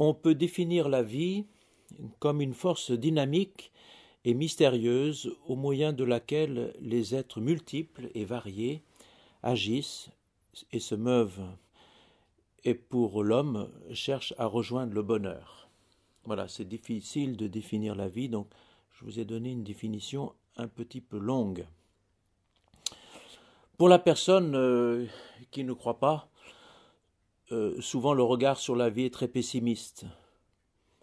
On peut définir la vie comme une force dynamique et mystérieuse au moyen de laquelle les êtres multiples et variés agissent et se meuvent, et pour l'homme cherchent à rejoindre le bonheur. Voilà, c'est difficile de définir la vie, donc je vous ai donné une définition un petit peu longue. Pour la personne euh, qui ne croit pas, euh, souvent le regard sur la vie est très pessimiste.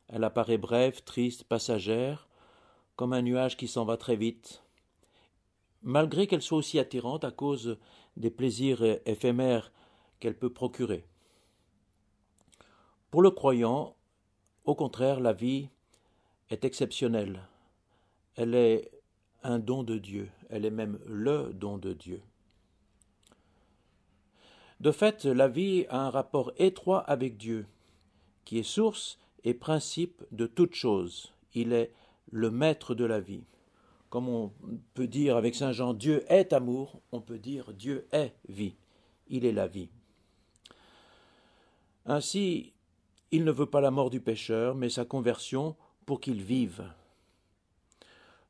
Elle apparaît brève, triste, passagère, comme un nuage qui s'en va très vite. Malgré qu'elle soit aussi attirante à cause des plaisirs éphémères qu'elle peut procurer. Pour le croyant, au contraire, la vie est exceptionnelle. Elle est un don de Dieu, elle est même le don de Dieu. De fait, la vie a un rapport étroit avec Dieu, qui est source et principe de toute chose. Il est le maître de la vie. Comme on peut dire avec Saint Jean, Dieu est amour, on peut dire Dieu est vie. Il est la vie. Ainsi, il ne veut pas la mort du pécheur, mais sa conversion pour qu'il vive.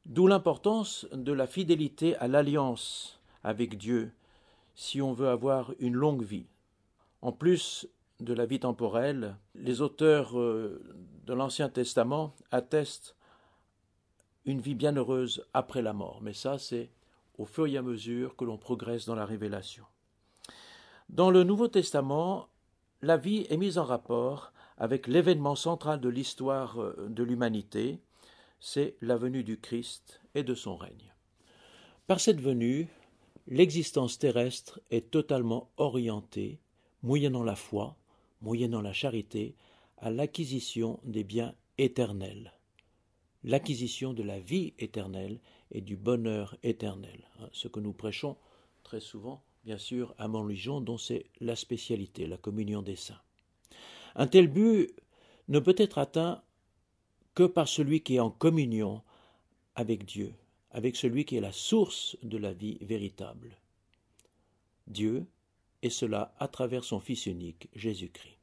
D'où l'importance de la fidélité à l'alliance avec Dieu, si on veut avoir une longue vie. En plus de la vie temporelle, les auteurs euh, de l'Ancien Testament attestent une vie bienheureuse après la mort, mais ça c'est au fur et à mesure que l'on progresse dans la révélation. Dans le Nouveau Testament, la vie est mise en rapport avec l'événement central de l'histoire euh, de l'humanité, c'est la venue du Christ et de son règne. Par cette venue, l'existence terrestre est totalement orientée, moyennant la foi, moyennant la charité, à l'acquisition des biens éternels, l'acquisition de la vie éternelle et du bonheur éternel. Hein, ce que nous prêchons très souvent, bien sûr, à Montluçon, dont c'est la spécialité, la communion des saints. Un tel but ne peut être atteint que par celui qui est en communion avec Dieu, avec celui qui est la source de la vie véritable. Dieu, et cela à travers son Fils unique, Jésus-Christ.